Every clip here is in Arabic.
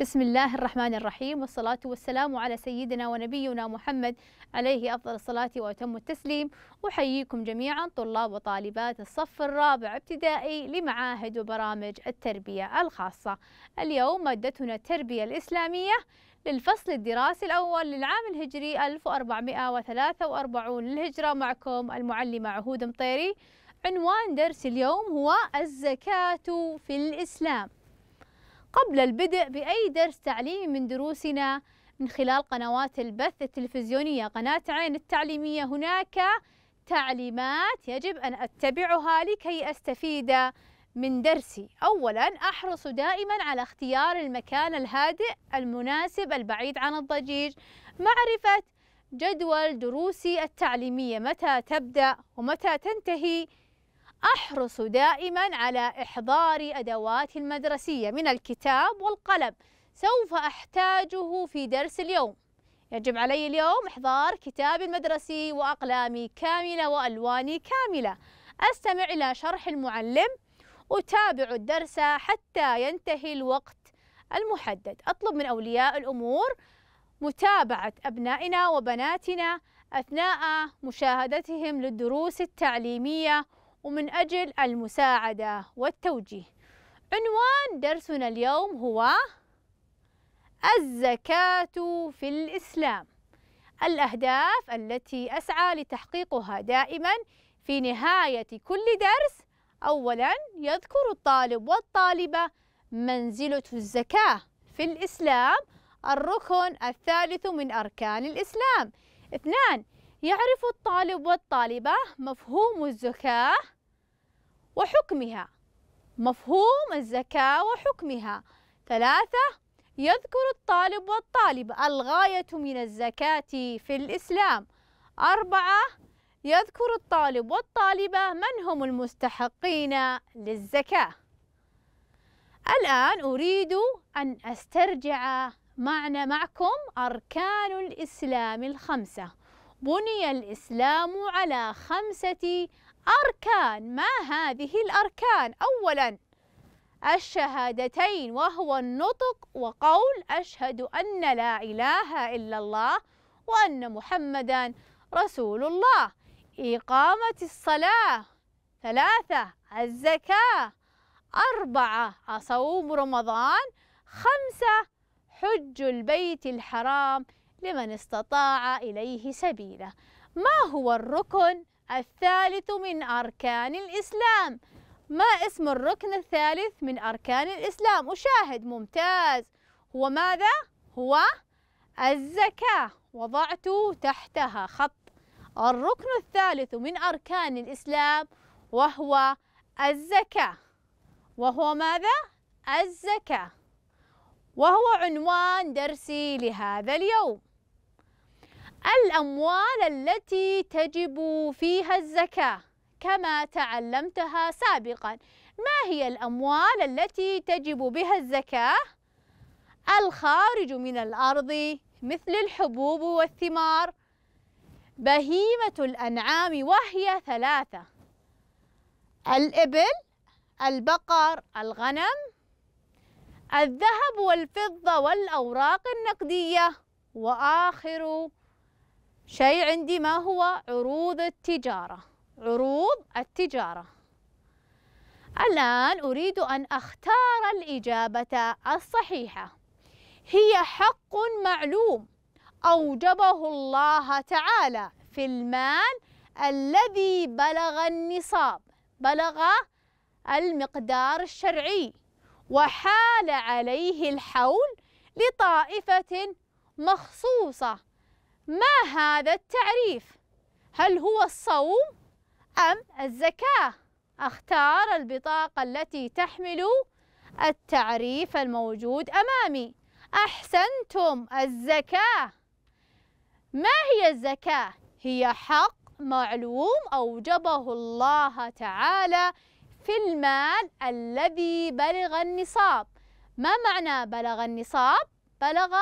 بسم الله الرحمن الرحيم والصلاة والسلام على سيدنا ونبينا محمد عليه أفضل الصلاة وأتم التسليم أحييكم جميعا طلاب وطالبات الصف الرابع ابتدائي لمعاهد وبرامج التربية الخاصة اليوم مادتنا التربية الإسلامية للفصل الدراسي الأول للعام الهجري 1443 للهجرة معكم المعلمة عهود مطيري عنوان درس اليوم هو الزكاة في الإسلام قبل البدء بأي درس تعليمي من دروسنا من خلال قنوات البث التلفزيونية قناة عين التعليمية هناك تعليمات يجب أن أتبعها لكي أستفيد من درسي أولا أحرص دائما على اختيار المكان الهادئ المناسب البعيد عن الضجيج معرفة جدول دروسي التعليمية متى تبدأ ومتى تنتهي أحرص دائما على إحضار أدواتي المدرسية من الكتاب والقلم سوف أحتاجه في درس اليوم يجب علي اليوم إحضار كتابي المدرسي وأقلامي كاملة وألواني كاملة أستمع إلى شرح المعلم أتابع الدرس حتى ينتهي الوقت المحدد أطلب من أولياء الأمور متابعة أبنائنا وبناتنا أثناء مشاهدتهم للدروس التعليمية ومن أجل المساعدة والتوجيه عنوان درسنا اليوم هو الزكاة في الإسلام الأهداف التي أسعى لتحقيقها دائما في نهاية كل درس أولا يذكر الطالب والطالبة منزلة الزكاة في الإسلام الركن الثالث من أركان الإسلام اثنان يعرف الطالب والطالبة مفهوم الزكاة وحكمها مفهوم الزكاة وحكمها ثلاثة يذكر الطالب والطالب الغاية من الزكاة في الإسلام أربعة يذكر الطالب والطالبة من هم المستحقين للزكاة الآن أريد أن أسترجع معنا معكم أركان الإسلام الخمسة بني الإسلام على خمسة أركان ما هذه الأركان أولا الشهادتين وهو النطق وقول أشهد أن لا إله إلا الله وأن محمدا رسول الله إقامة الصلاة ثلاثة الزكاة أربعة صوم رمضان خمسة حج البيت الحرام لمن استطاع إليه سبيلا ما هو الركن الثالث من أركان الإسلام ما اسم الركن الثالث من أركان الإسلام أشاهد ممتاز هو ماذا؟ هو الزكاة وضعت تحتها خط الركن الثالث من أركان الإسلام وهو الزكاة وهو ماذا؟ الزكاة وهو عنوان درسي لهذا اليوم الأموال التي تجب فيها الزكاة كما تعلمتها سابقا ما هي الأموال التي تجب بها الزكاة؟ الخارج من الأرض مثل الحبوب والثمار بهيمة الأنعام وهي ثلاثة الإبل البقر الغنم الذهب والفضة والأوراق النقدية وآخر شيء عندي ما هو عروض التجارة عروض التجارة الآن أريد أن أختار الإجابة الصحيحة هي حق معلوم أوجبه الله تعالى في المال الذي بلغ النصاب بلغ المقدار الشرعي وحال عليه الحول لطائفة مخصوصة ما هذا التعريف هل هو الصوم أم الزكاة أختار البطاقة التي تحمل التعريف الموجود أمامي أحسنتم الزكاة ما هي الزكاة؟ هي حق معلوم أوجبه الله تعالى في المال الذي بلغ النصاب ما معنى بلغ النصاب؟ بلغ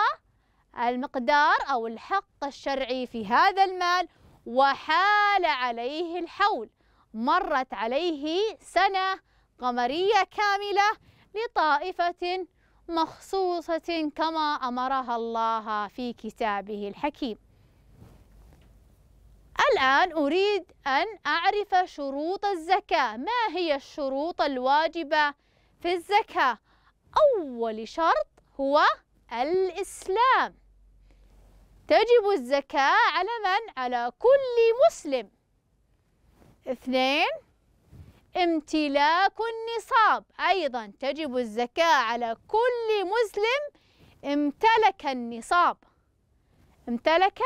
المقدار أو الحق الشرعي في هذا المال وحال عليه الحول مرت عليه سنة قمرية كاملة لطائفة مخصوصة كما أمرها الله في كتابه الحكيم الآن أريد أن أعرف شروط الزكاة ما هي الشروط الواجبة في الزكاة؟ أول شرط هو الإسلام تجب الزكاة على من؟ على كل مسلم اثنين امتلاك النصاب أيضا تجب الزكاة على كل مسلم امتلك النصاب امتلك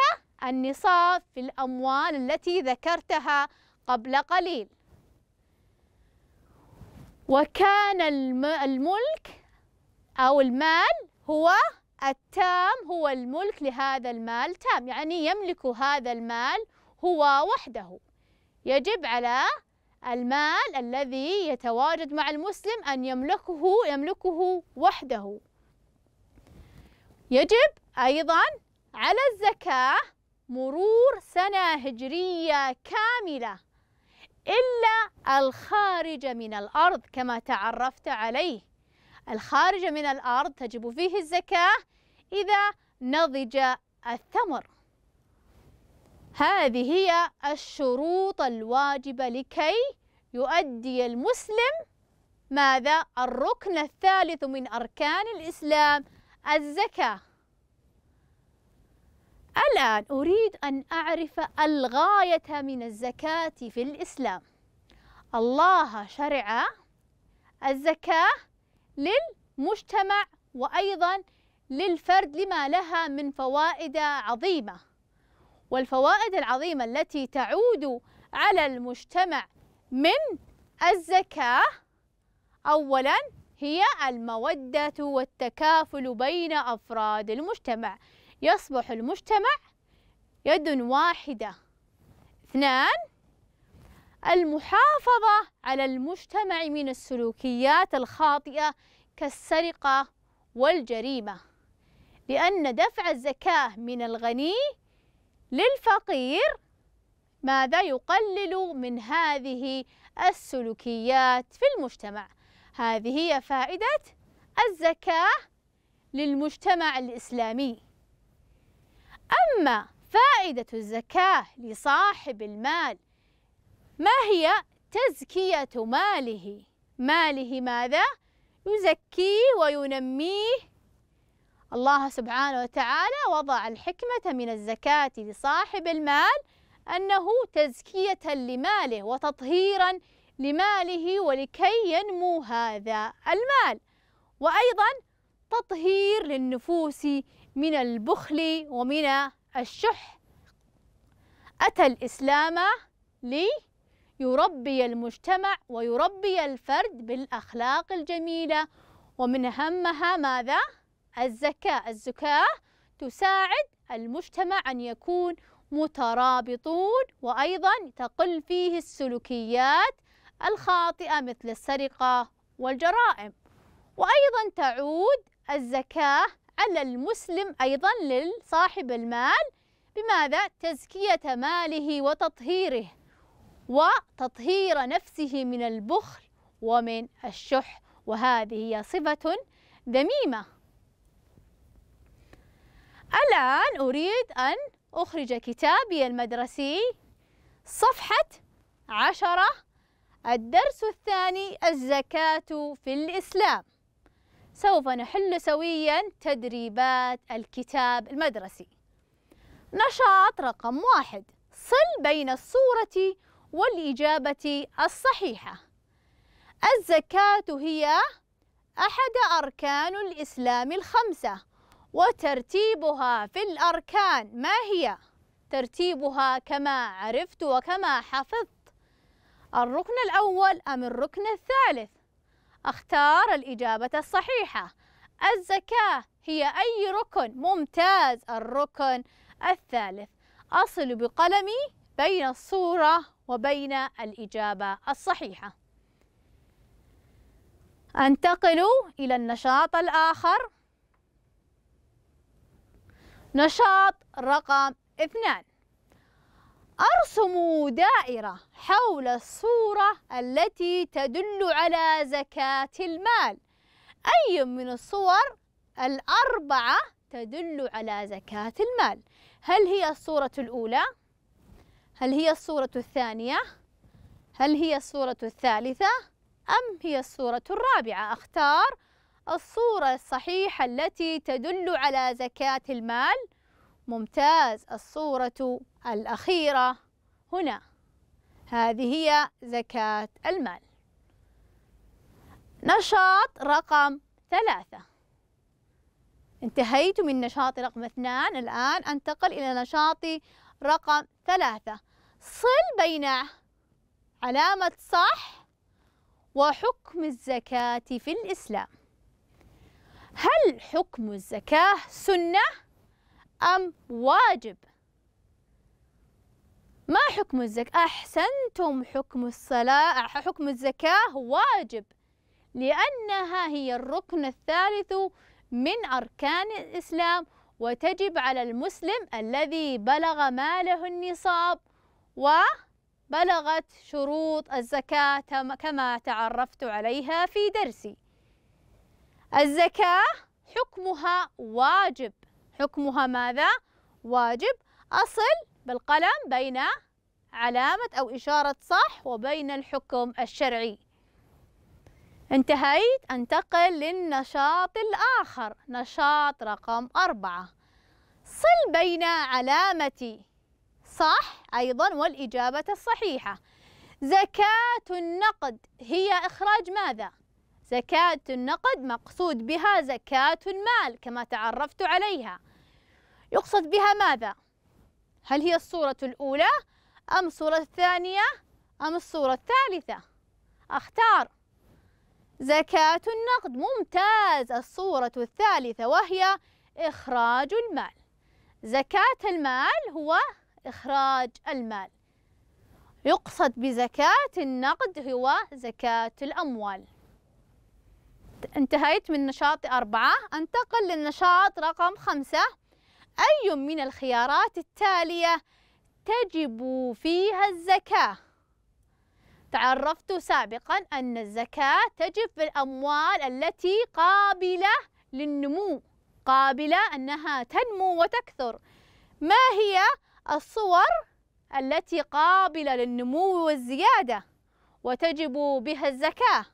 النصاب في الأموال التي ذكرتها قبل قليل وكان الملك أو المال هو التام هو الملك لهذا المال تام يعني يملك هذا المال هو وحده يجب على المال الذي يتواجد مع المسلم أن يملكه يملكه وحده يجب أيضا على الزكاة مرور سنة هجرية كاملة إلا الخارج من الأرض كما تعرفت عليه الخارجة من الأرض تجب فيه الزكاة إذا نضج الثمر هذه هي الشروط الواجبة لكي يؤدي المسلم ماذا؟ الركن الثالث من أركان الإسلام الزكاة الآن أريد أن أعرف الغاية من الزكاة في الإسلام الله شرع الزكاة للمجتمع وأيضا للفرد لما لها من فوائد عظيمة والفوائد العظيمة التي تعود على المجتمع من الزكاة أولا هي المودة والتكافل بين أفراد المجتمع يصبح المجتمع يد واحدة اثنان المحافظة على المجتمع من السلوكيات الخاطئة كالسرقة والجريمة لأن دفع الزكاة من الغني للفقير ماذا يقلل من هذه السلوكيات في المجتمع هذه هي فائدة الزكاة للمجتمع الإسلامي أما فائدة الزكاة لصاحب المال ما هي تزكية ماله ماله ماذا؟ يزكيه وينميه الله سبحانه وتعالى وضع الحكمة من الزكاة لصاحب المال أنه تزكية لماله وتطهيرا لماله ولكي ينمو هذا المال وأيضا تطهير للنفوس من البخل ومن الشح أتى الإسلام لي يربي المجتمع ويربي الفرد بالأخلاق الجميلة ومن أهمها ماذا؟ الزكاة الزكاة تساعد المجتمع أن يكون مترابطون وأيضا تقل فيه السلوكيات الخاطئة مثل السرقة والجرائم وأيضا تعود الزكاة على المسلم أيضا لصاحب المال بماذا؟ تزكية ماله وتطهيره وتطهير نفسه من البخل ومن الشح وهذه هي صفة ذميمة الآن أريد أن أخرج كتابي المدرسي صفحة عشرة الدرس الثاني الزكاة في الإسلام سوف نحل سويا تدريبات الكتاب المدرسي نشاط رقم واحد صل بين الصورة والإجابة الصحيحة الزكاة هي أحد أركان الإسلام الخمسة وترتيبها في الأركان ما هي؟ ترتيبها كما عرفت وكما حفظت الركن الأول أم الركن الثالث؟ اختار الإجابة الصحيحة الزكاة هي أي ركن ممتاز الركن الثالث أصل بقلمي بين الصورة وبين الإجابة الصحيحة أنتقل إلى النشاط الآخر نشاط رقم اثنان أرسموا دائرة حول الصورة التي تدل على زكاة المال أي من الصور الأربعة تدل على زكاة المال هل هي الصورة الأولى؟ هل هي الصورة الثانية؟ هل هي الصورة الثالثة؟ أم هي الصورة الرابعة؟ أختار الصورة الصحيحة التي تدل على زكاة المال ممتاز الصورة الأخيرة هنا هذه هي زكاة المال نشاط رقم ثلاثة انتهيت من نشاط رقم اثنان الآن أنتقل إلى نشاطي رقم ثلاثة صل بين علامة صح وحكم الزكاة في الإسلام هل حكم الزكاة سنة أم واجب؟ ما حكم الزكاة؟ أحسنتم حكم الصلاة حكم الزكاة واجب لأنها هي الركن الثالث من أركان الإسلام وتجب على المسلم الذي بلغ ماله النصاب وبلغت شروط الزكاة كما تعرفت عليها في درسي الزكاة حكمها واجب حكمها ماذا؟ واجب أصل بالقلم بين علامة أو إشارة صح وبين الحكم الشرعي انتهيت أنتقل للنشاط الآخر نشاط رقم أربعة صل بين علامتي صح أيضا والإجابة الصحيحة زكاة النقد هي إخراج ماذا؟ زكاة النقد مقصود بها زكاة المال كما تعرفت عليها يقصد بها ماذا؟ هل هي الصورة الأولى أم الصورة الثانية أم الصورة الثالثة؟ أختار زكاة النقد ممتاز الصورة الثالثة وهي إخراج المال زكاة المال هو إخراج المال يقصد بزكاة النقد هو زكاة الأموال انتهيت من نشاط أربعة أنتقل للنشاط رقم خمسة أي من الخيارات التالية تجب فيها الزكاه تعرفت سابقا أن الزكاة تجب في الأموال التي قابلة للنمو قابلة أنها تنمو وتكثر ما هي الصور التي قابلة للنمو والزيادة وتجب بها الزكاة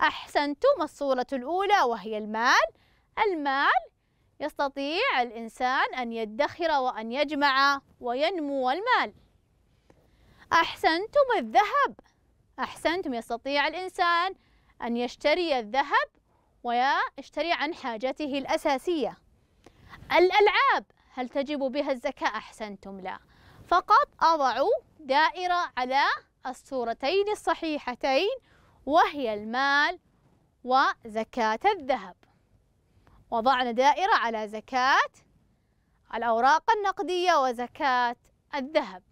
أحسنتم الصورة الأولى وهي المال المال يستطيع الإنسان أن يدخر وأن يجمع وينمو المال أحسنتم الذهب أحسنتم يستطيع الإنسان أن يشتري الذهب ويشتري عن حاجته الأساسية الألعاب هل تجب بها الزكاة أحسنتم لا فقط أضع دائرة على الصورتين الصحيحتين وهي المال وزكاة الذهب وضعنا دائرة على زكاة الأوراق النقدية وزكاة الذهب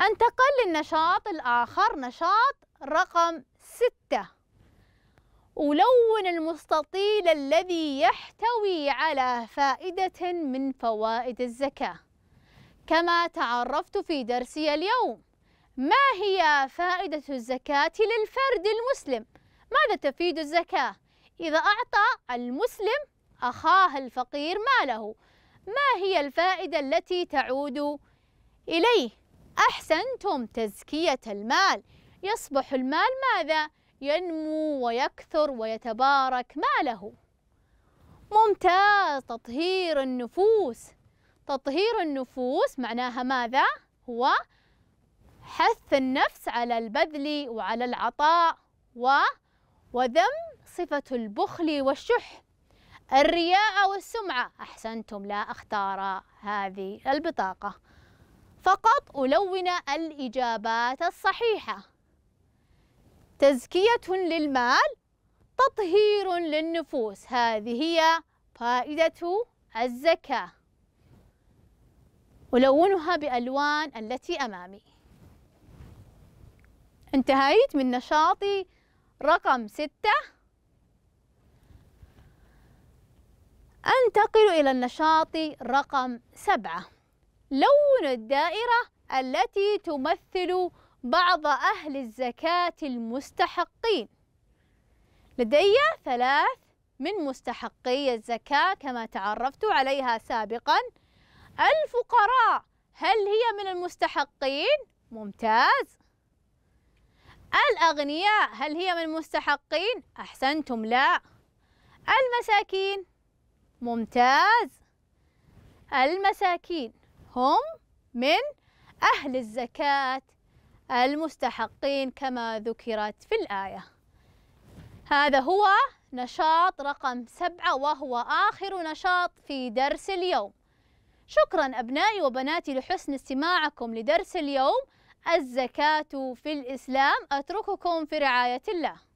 أنتقل للنشاط الآخر نشاط رقم ستة ولون المستطيل الذي يحتوي على فائدة من فوائد الزكاة كما تعرفت في درسي اليوم ما هي فائدة الزكاة للفرد المسلم؟ ماذا تفيد الزكاة؟ إذا أعطى المسلم أخاه الفقير ماله ما هي الفائدة التي تعود إليه؟ أحسنتم تزكية المال يصبح المال ماذا؟ ينمو ويكثر ويتبارك ماله ممتاز تطهير النفوس تطهير النفوس معناها ماذا؟ هو حث النفس على البذل وعلى العطاء و وذم صفة البخل والشح الرياء والسمعة أحسنتم لا أختار هذه البطاقة فقط ألون الإجابات الصحيحة تزكية للمال تطهير للنفوس هذه هي فائدة الزكاة ألونها بألوان التي أمامي انتهيت من نشاطي رقم ستة أنتقل إلى النشاط رقم سبعة لون الدائرة التي تمثل بعض أهل الزكاة المستحقين لدي ثلاث من مستحقي الزكاة كما تعرفت عليها سابقا الفقراء هل هي من المستحقين؟ ممتاز الأغنياء هل هي من المستحقين؟ أحسنتم لا المساكين ممتاز المساكين هم من أهل الزكاة المستحقين كما ذكرت في الآية هذا هو نشاط رقم سبعة وهو آخر نشاط في درس اليوم شكرا أبنائي وبناتي لحسن استماعكم لدرس اليوم الزكاة في الإسلام أترككم في رعاية الله